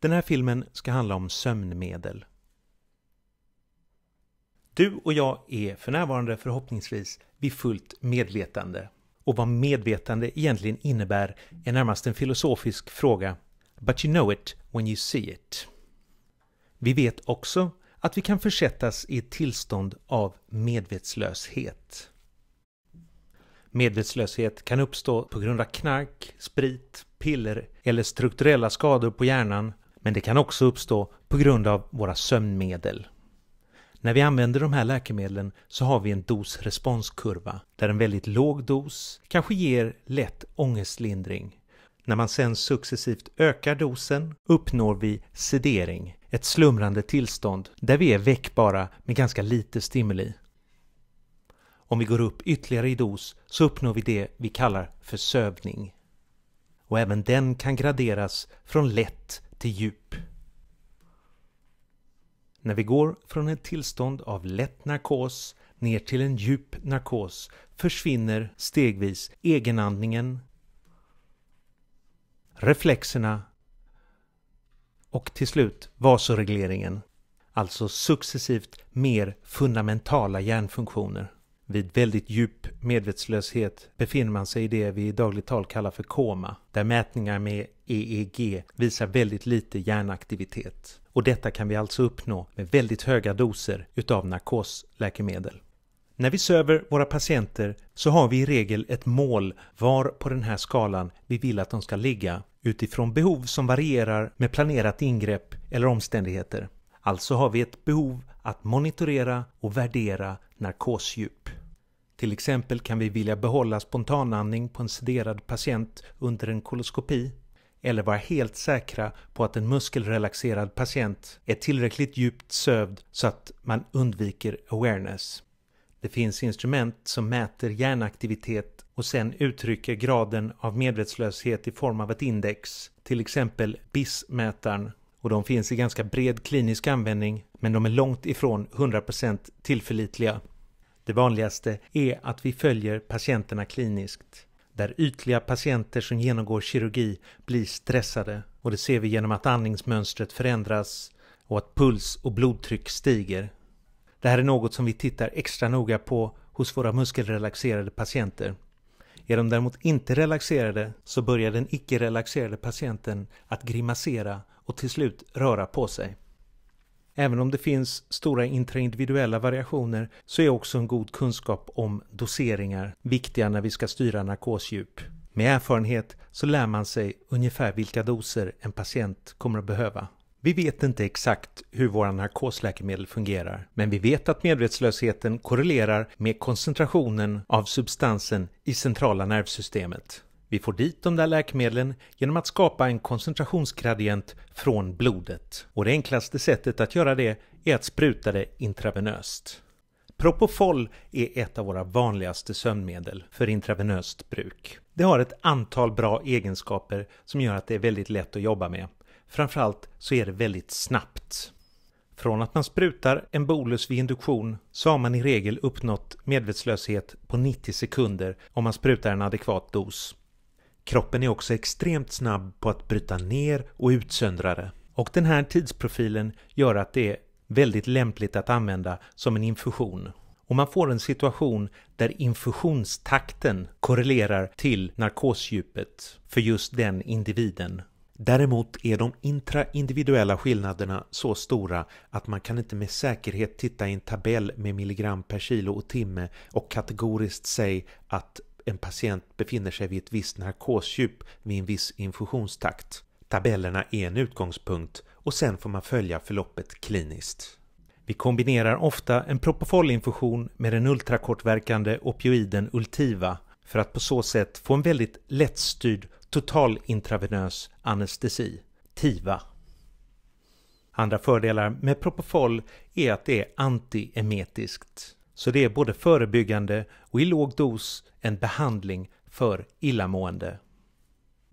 Den här filmen ska handla om sömnmedel. Du och jag är för närvarande förhoppningsvis vid fullt medvetande. Och vad medvetande egentligen innebär är närmast en filosofisk fråga. But you know it when you see it. Vi vet också att vi kan försättas i ett tillstånd av medvetslöshet. Medvetslöshet kan uppstå på grund av knark, sprit, piller eller strukturella skador på hjärnan men det kan också uppstå på grund av våra sömnmedel. När vi använder de här läkemedlen så har vi en dosresponskurva där en väldigt låg dos kanske ger lätt ångestlindring. När man sen successivt ökar dosen uppnår vi sedering, ett slumrande tillstånd där vi är väckbara med ganska lite stimuli. Om vi går upp ytterligare i dos så uppnår vi det vi kallar för sövning. Och även den kan graderas från lätt till djup. När vi går från ett tillstånd av lätt narkos ner till en djup narkos försvinner stegvis egenandningen, reflexerna och till slut vasoregleringen, alltså successivt mer fundamentala hjärnfunktioner. Vid väldigt djup medvetslöshet befinner man sig i det vi i dagligt tal kallar för koma, där mätningar med EEG visar väldigt lite hjärnaktivitet. Och detta kan vi alltså uppnå med väldigt höga doser utav narkosläkemedel. När vi söver våra patienter så har vi i regel ett mål var på den här skalan vi vill att de ska ligga utifrån behov som varierar med planerat ingrepp eller omständigheter. Alltså har vi ett behov att monitorera och värdera narkosdjup. Till exempel kan vi vilja behålla spontanandning på en sederad patient under en koloskopi eller vara helt säkra på att en muskelrelaxerad patient är tillräckligt djupt sövd så att man undviker awareness. Det finns instrument som mäter hjärnaktivitet och sen uttrycker graden av medvetslöshet i form av ett index, till exempel BIS-mätaren, och de finns i ganska bred klinisk användning men de är långt ifrån 100% tillförlitliga. Det vanligaste är att vi följer patienterna kliniskt. Där ytliga patienter som genomgår kirurgi blir stressade och det ser vi genom att andningsmönstret förändras och att puls och blodtryck stiger. Det här är något som vi tittar extra noga på hos våra muskelrelaxerade patienter. Är de däremot inte relaxerade så börjar den icke-relaxerade patienten att grimasera och till slut röra på sig. Även om det finns stora intraindividuella variationer så är också en god kunskap om doseringar viktiga när vi ska styra narkosdjup. Med erfarenhet så lär man sig ungefär vilka doser en patient kommer att behöva. Vi vet inte exakt hur våra narkosläkemedel fungerar, men vi vet att medvetslösheten korrelerar med koncentrationen av substansen i centrala nervsystemet. Vi får dit de där läkemedlen genom att skapa en koncentrationsgradient från blodet. Och det enklaste sättet att göra det är att spruta det intravenöst. Propofol är ett av våra vanligaste sömnmedel för intravenöst bruk. Det har ett antal bra egenskaper som gör att det är väldigt lätt att jobba med. Framförallt så är det väldigt snabbt. Från att man sprutar en bolus vid induktion så har man i regel uppnått medvetslöshet på 90 sekunder om man sprutar en adekvat dos. Kroppen är också extremt snabb på att bryta ner och utsöndra det. Och den här tidsprofilen gör att det är väldigt lämpligt att använda som en infusion. Och man får en situation där infusionstakten korrelerar till narkosdjupet för just den individen. Däremot är de intraindividuella skillnaderna så stora att man kan inte med säkerhet titta i en tabell med milligram per kilo och timme och kategoriskt säga att en patient befinner sig vid ett visst narkosdjup vid en viss infusionstakt. Tabellerna är en utgångspunkt och sen får man följa förloppet kliniskt. Vi kombinerar ofta en propofolinfusion med den ultrakortverkande opioiden Ultiva för att på så sätt få en väldigt lättstyrd total intravenös anestesi, TIVA. Andra fördelar med propofol är att det är antiemetiskt. Så det är både förebyggande och i låg dos en behandling för illamående.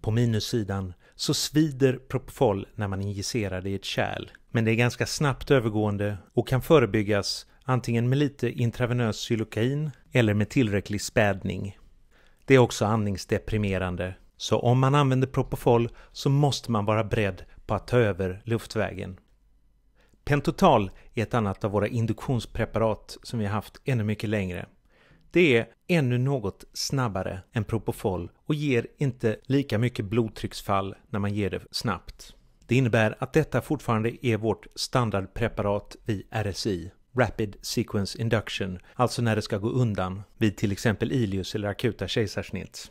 På minussidan så svider Propofol när man injicerar det i ett kärl. Men det är ganska snabbt övergående och kan förebyggas antingen med lite intravenös cylokain eller med tillräcklig spädning. Det är också andningsdeprimerande, så om man använder Propofol så måste man vara beredd på att ta över luftvägen. Pentotal är ett annat av våra induktionspreparat som vi har haft ännu mycket längre. Det är ännu något snabbare än Propofol och ger inte lika mycket blodtrycksfall när man ger det snabbt. Det innebär att detta fortfarande är vårt standardpreparat vid RSI, Rapid Sequence Induction, alltså när det ska gå undan vid till exempel ilius eller akuta kejsarsnitt.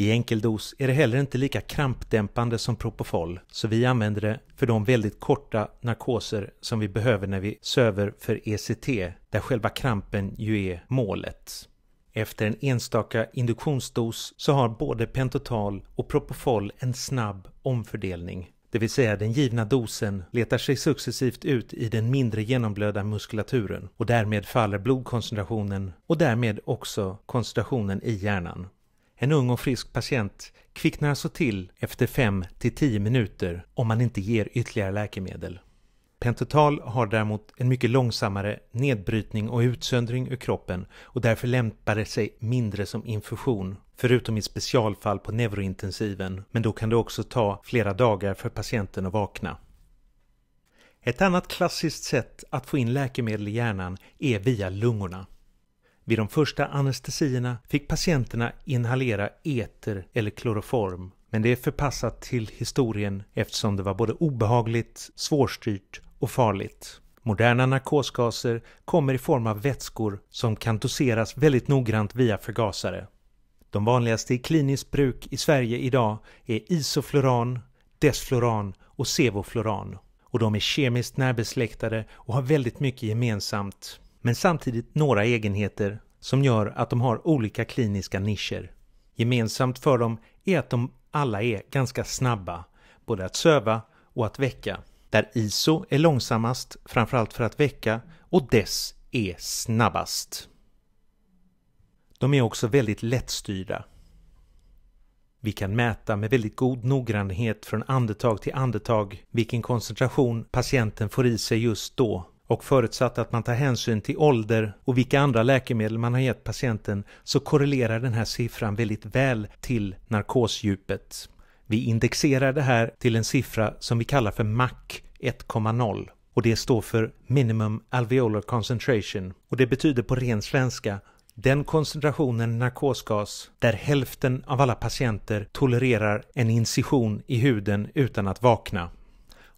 I enkel dos är det heller inte lika krampdämpande som Propofol, så vi använder det för de väldigt korta narkoser som vi behöver när vi söver för ECT, där själva krampen ju är målet. Efter en enstaka induktionsdos så har både Pentotal och Propofol en snabb omfördelning. Det vill säga den givna dosen letar sig successivt ut i den mindre genomblöda muskulaturen och därmed faller blodkoncentrationen och därmed också koncentrationen i hjärnan. En ung och frisk patient kvicknar alltså till efter 5 10 minuter om man inte ger ytterligare läkemedel. Pentotal har däremot en mycket långsammare nedbrytning och utsöndring ur kroppen och därför lämpar det sig mindre som infusion, förutom i specialfall på neurointensiven, men då kan det också ta flera dagar för patienten att vakna. Ett annat klassiskt sätt att få in läkemedel i hjärnan är via lungorna. Vid de första anestesierna fick patienterna inhalera eter eller kloroform, men det är förpassat till historien eftersom det var både obehagligt, svårstyrt och farligt. Moderna narkosgaser kommer i form av vätskor som kan doseras väldigt noggrant via förgasare. De vanligaste i kliniskt bruk i Sverige idag är isofluran, desfluran och sevofluran. Och de är kemiskt närbesläktade och har väldigt mycket gemensamt men samtidigt några egenheter som gör att de har olika kliniska nischer. Gemensamt för dem är att de alla är ganska snabba, både att söva och att väcka. Där ISO är långsammast, framförallt för att väcka, och DESS är snabbast. De är också väldigt lättstyrda. Vi kan mäta med väldigt god noggrannhet från andetag till andetag vilken koncentration patienten får i sig just då och förutsatt att man tar hänsyn till ålder och vilka andra läkemedel man har gett patienten så korrelerar den här siffran väldigt väl till narkosdjupet. Vi indexerar det här till en siffra som vi kallar för MAC 1,0 och det står för Minimum Alveolar Concentration och det betyder på ren svenska den koncentrationen narkosgas där hälften av alla patienter tolererar en incision i huden utan att vakna.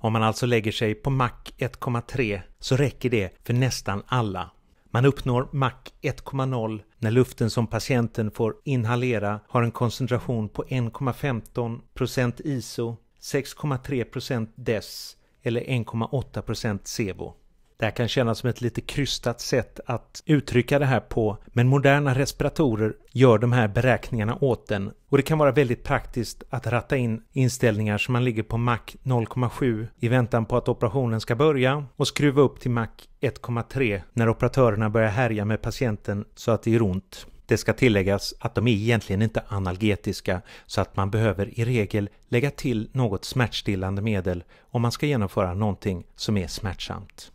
Om man alltså lägger sig på MAC 1,3 så räcker det för nästan alla. Man uppnår MAC 1,0 när luften som patienten får inhalera har en koncentration på 1,15 ISO, 6,3 DES eller 1,8 SEVO. Det här kan kännas som ett lite krystat sätt att uttrycka det här på, men moderna respiratorer gör de här beräkningarna åt den och det kan vara väldigt praktiskt att ratta in inställningar som man ligger på Mac 0,7 i väntan på att operationen ska börja och skruva upp till Mac 1,3 när operatörerna börjar härja med patienten så att det gör ont. Det ska tilläggas att de är egentligen inte analgetiska så att man behöver i regel lägga till något smärtstillande medel om man ska genomföra någonting som är smärtsamt.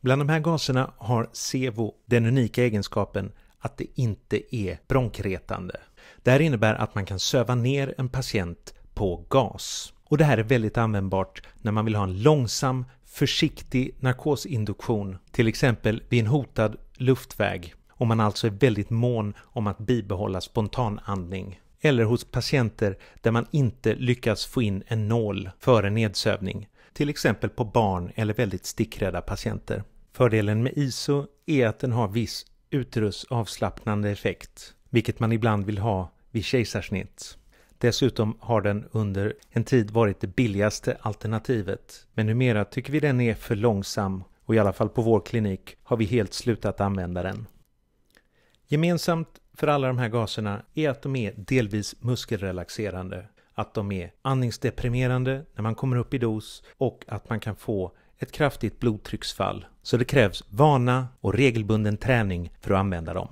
Bland de här gaserna har SEVO den unika egenskapen att det inte är bronkretande. Det här innebär att man kan söva ner en patient på gas. Och det här är väldigt användbart när man vill ha en långsam, försiktig narkosinduktion, till exempel vid en hotad luftväg, om man alltså är väldigt mån om att bibehålla spontanandning. Eller hos patienter där man inte lyckas få in en nål före nedsövning, till exempel på barn eller väldigt stickrädda patienter. Fördelen med ISO är att den har viss utrustningsavslappnande effekt, vilket man ibland vill ha vid kejsarsnitt. Dessutom har den under en tid varit det billigaste alternativet, men numera tycker vi den är för långsam och i alla fall på vår klinik har vi helt slutat använda den. Gemensamt för alla de här gaserna är att de är delvis muskelrelaxerande att de är andningsdeprimerande när man kommer upp i dos och att man kan få ett kraftigt blodtrycksfall. Så det krävs vana och regelbunden träning för att använda dem.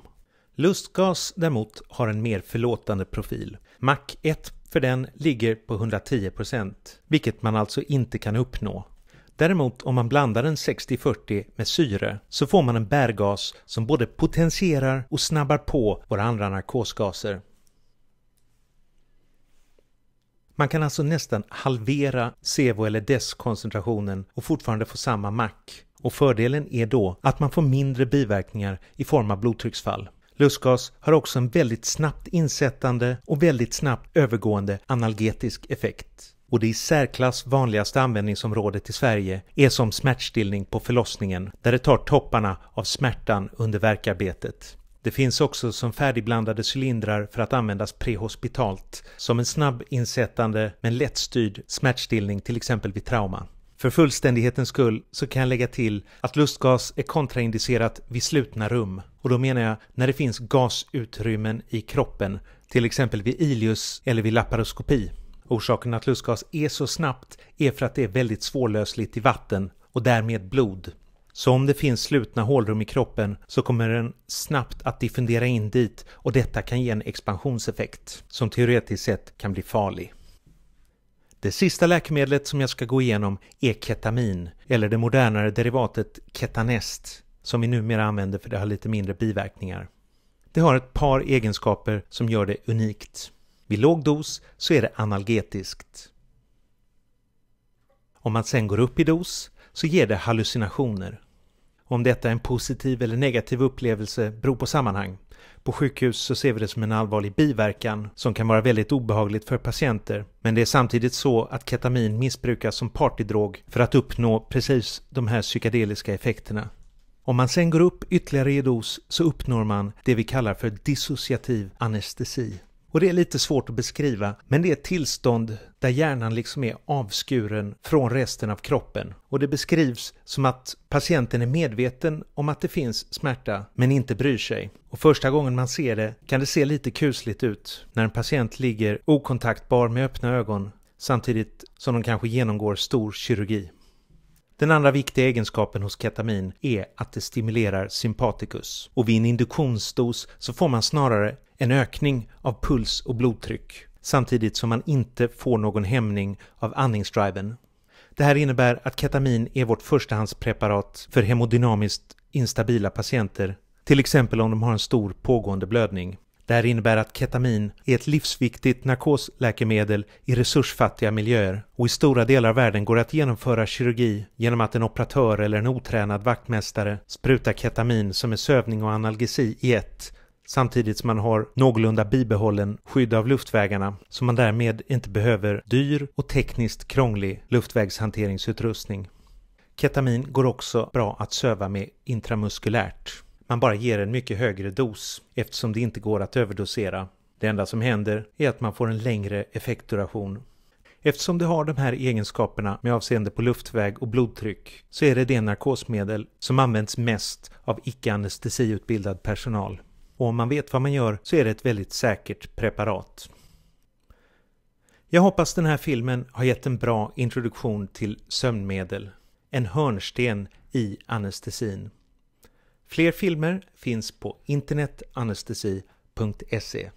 Lustgas däremot har en mer förlåtande profil. MAC 1 för den ligger på 110% vilket man alltså inte kan uppnå. Däremot om man blandar en 60-40 med syre så får man en bärgas som både potentierar och snabbar på våra andra narkosgaser. Man kan alltså nästan halvera CVO eller DES-koncentrationen och fortfarande få samma mack Och fördelen är då att man får mindre biverkningar i form av blodtrycksfall. Lustgas har också en väldigt snabbt insättande och väldigt snabbt övergående analgetisk effekt. Och det i särklass vanligaste användningsområdet i Sverige är som smärtstillning på förlossningen där det tar topparna av smärtan under verkarbetet. Det finns också som färdigblandade cylindrar för att användas prehospitalt som en snabb insättande men lättstyrd smärtstillning till exempel vid trauma. För fullständighetens skull så kan jag lägga till att lustgas är kontraindicerat vid slutna rum och då menar jag när det finns gasutrymmen i kroppen, till exempel vid ilius eller vid laparoskopi. Orsaken att lustgas är så snabbt är för att det är väldigt svårlösligt i vatten och därmed blod. Så om det finns slutna hålrum i kroppen så kommer den snabbt att diffundera in dit och detta kan ge en expansionseffekt som teoretiskt sett kan bli farlig. Det sista läkemedlet som jag ska gå igenom är ketamin, eller det modernare derivatet ketanest, som vi numera använder för det har lite mindre biverkningar. Det har ett par egenskaper som gör det unikt. Vid låg dos så är det analgetiskt. Om man sen går upp i dos så ger det hallucinationer. Om detta är en positiv eller negativ upplevelse beror på sammanhang. På sjukhus så ser vi det som en allvarlig biverkan som kan vara väldigt obehagligt för patienter. Men det är samtidigt så att ketamin missbrukas som partydrog för att uppnå precis de här psykedeliska effekterna. Om man sen går upp ytterligare i dos så uppnår man det vi kallar för dissociativ anestesi. Och det är lite svårt att beskriva, men det är ett tillstånd där hjärnan liksom är avskuren från resten av kroppen. Och det beskrivs som att patienten är medveten om att det finns smärta, men inte bryr sig. Och första gången man ser det kan det se lite kusligt ut, när en patient ligger okontaktbar med öppna ögon, samtidigt som de kanske genomgår stor kirurgi. Den andra viktiga egenskapen hos ketamin är att det stimulerar sympaticus och vid en induktionsdos så får man snarare en ökning av puls och blodtryck samtidigt som man inte får någon hämning av andningsdriven. Det här innebär att ketamin är vårt förstahandspreparat för hemodynamiskt instabila patienter, till exempel om de har en stor pågående blödning. Det här innebär att ketamin är ett livsviktigt narkosläkemedel i resursfattiga miljöer och i stora delar av världen går det att genomföra kirurgi genom att en operatör eller en otränad vaktmästare sprutar ketamin som är sövning och analgesi i ett samtidigt som man har någorlunda bibehållen skydd av luftvägarna så man därmed inte behöver dyr och tekniskt krånglig luftvägshanteringsutrustning. Ketamin går också bra att söva med intramuskulärt. Man bara ger en mycket högre dos eftersom det inte går att överdosera. Det enda som händer är att man får en längre effektduration. Eftersom det har de här egenskaperna med avseende på luftväg och blodtryck så är det det narkosmedel som används mest av icke anestesiutbildad personal och om man vet vad man gör så är det ett väldigt säkert preparat. Jag hoppas den här filmen har gett en bra introduktion till sömnmedel, en hörnsten i anestesin. Fler filmer finns på internetanestesi.se